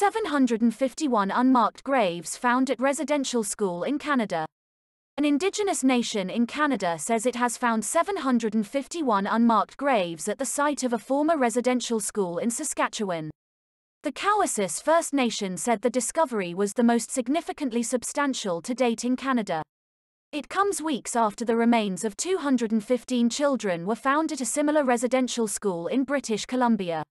751 unmarked graves found at residential school in Canada. An Indigenous nation in Canada says it has found 751 unmarked graves at the site of a former residential school in Saskatchewan. The Cowessess First Nation said the discovery was the most significantly substantial to date in Canada. It comes weeks after the remains of 215 children were found at a similar residential school in British Columbia.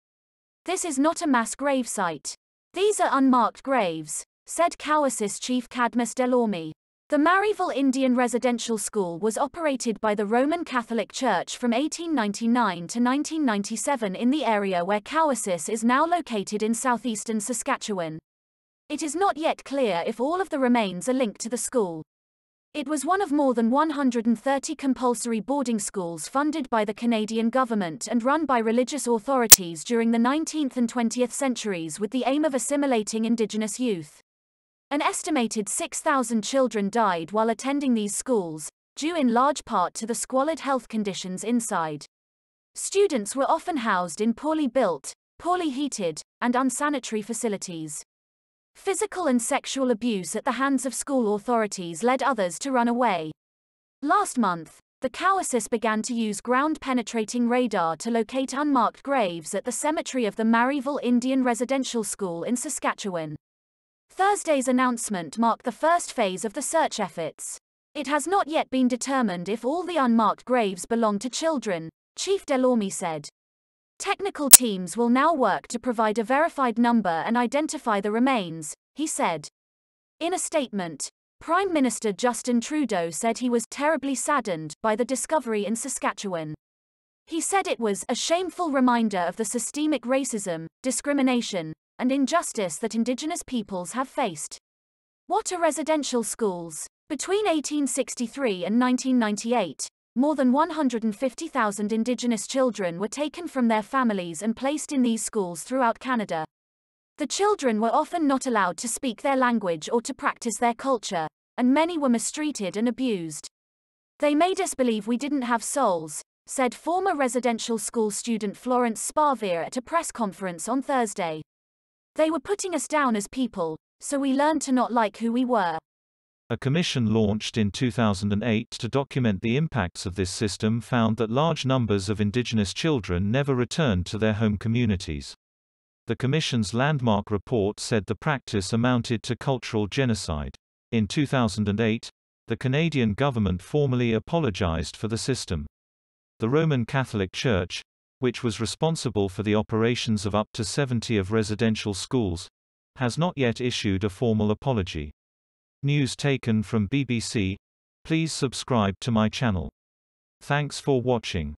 This is not a mass grave site. These are unmarked graves, said Cowessess chief Cadmus Delorme. The Maryville Indian Residential School was operated by the Roman Catholic Church from 1899 to 1997 in the area where Cowessess is now located in southeastern Saskatchewan. It is not yet clear if all of the remains are linked to the school. It was one of more than 130 compulsory boarding schools funded by the Canadian government and run by religious authorities during the 19th and 20th centuries with the aim of assimilating Indigenous youth. An estimated 6,000 children died while attending these schools, due in large part to the squalid health conditions inside. Students were often housed in poorly built, poorly heated, and unsanitary facilities. Physical and sexual abuse at the hands of school authorities led others to run away. Last month, the Cowessess began to use ground-penetrating radar to locate unmarked graves at the cemetery of the Maryville Indian Residential School in Saskatchewan. Thursday's announcement marked the first phase of the search efforts. It has not yet been determined if all the unmarked graves belong to children, Chief Delorme said. Technical teams will now work to provide a verified number and identify the remains, he said. In a statement, Prime Minister Justin Trudeau said he was terribly saddened by the discovery in Saskatchewan. He said it was a shameful reminder of the systemic racism, discrimination, and injustice that Indigenous peoples have faced. What are residential schools? Between 1863 and 1998, more than 150,000 Indigenous children were taken from their families and placed in these schools throughout Canada. The children were often not allowed to speak their language or to practice their culture, and many were mistreated and abused. They made us believe we didn't have souls, said former residential school student Florence Sparvier at a press conference on Thursday. They were putting us down as people, so we learned to not like who we were. A commission launched in 2008 to document the impacts of this system found that large numbers of indigenous children never returned to their home communities. The commission's landmark report said the practice amounted to cultural genocide. In 2008, the Canadian government formally apologized for the system. The Roman Catholic Church, which was responsible for the operations of up to 70 of residential schools, has not yet issued a formal apology. News taken from BBC. Please subscribe to my channel. Thanks for watching.